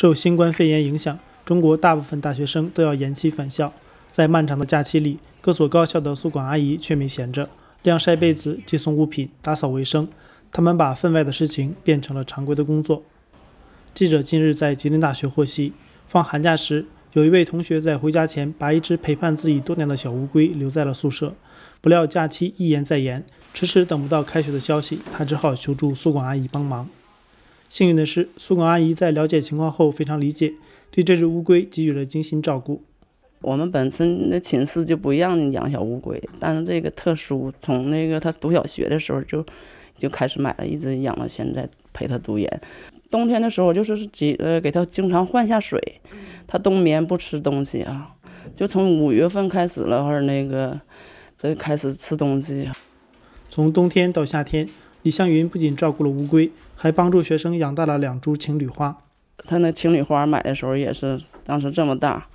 受新冠肺炎影响，中国大部分大学生都要延期返校。在漫长的假期里，各所高校的宿管阿姨却没闲着，晾晒被子、寄送物品、打扫卫生，他们把分外的事情变成了常规的工作。记者近日在吉林大学获悉，放寒假时，有一位同学在回家前把一只陪伴自己多年的小乌龟留在了宿舍，不料假期一延再延，迟迟等不到开学的消息，他只好求助宿管阿姨帮忙。幸运的是，宿管阿姨在了解情况后非常理解，对这只乌龟给予了精心照顾。我们本身的寝室就不让养小乌龟，但是这个特殊，从那个他读小学的时候就就开始买了，一直养到现在陪他读研。冬天的时候就是几呃给他经常换下水，他冬眠不吃东西啊，就从五月份开始了，或者那个这开始吃东西，从冬天到夏天。李向云不仅照顾了乌龟，还帮助学生养大了两株情侣花。他那情侣花买的时候也是当时这么大，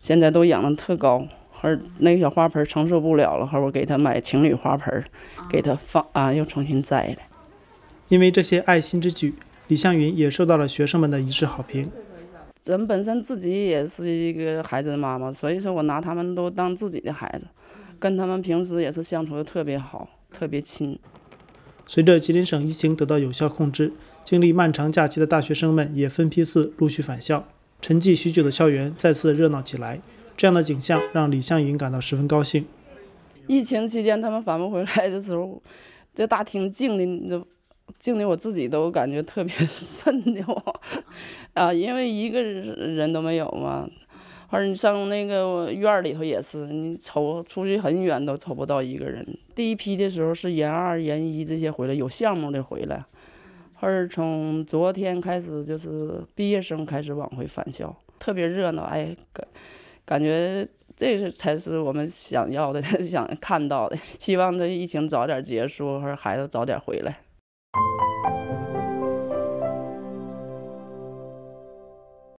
现在都养的特高，而那个小花盆承受不了了，后我给他买情侣花盆，给他放啊，又重新栽了。因为这些爱心之举，李向云也受到了学生们的一致好评。们本身自己也是一个孩子的妈妈，所以说我拿他们都当自己的孩子，跟他们平时也是相处的特别好，特别亲。随着吉林省疫情得到有效控制，经历漫长假期的大学生们也分批次陆续返校，沉寂许久的校园再次热闹起来。这样的景象让李向云感到十分高兴。疫情期间他们返不回来的时候，这大厅静的都静的我自己都感觉特别 瘆的慌啊，因为一个人都没有嘛。或者你上那个院里头也是，你瞅出去很远都瞅不到一个人。第一批的时候是研二、研一这些回来，有项目的回来。后者从昨天开始就是毕业生开始往回返校，特别热闹。哎，感感觉这是才是我们想要的、想看到的。希望这疫情早点结束，或者孩子早点回来。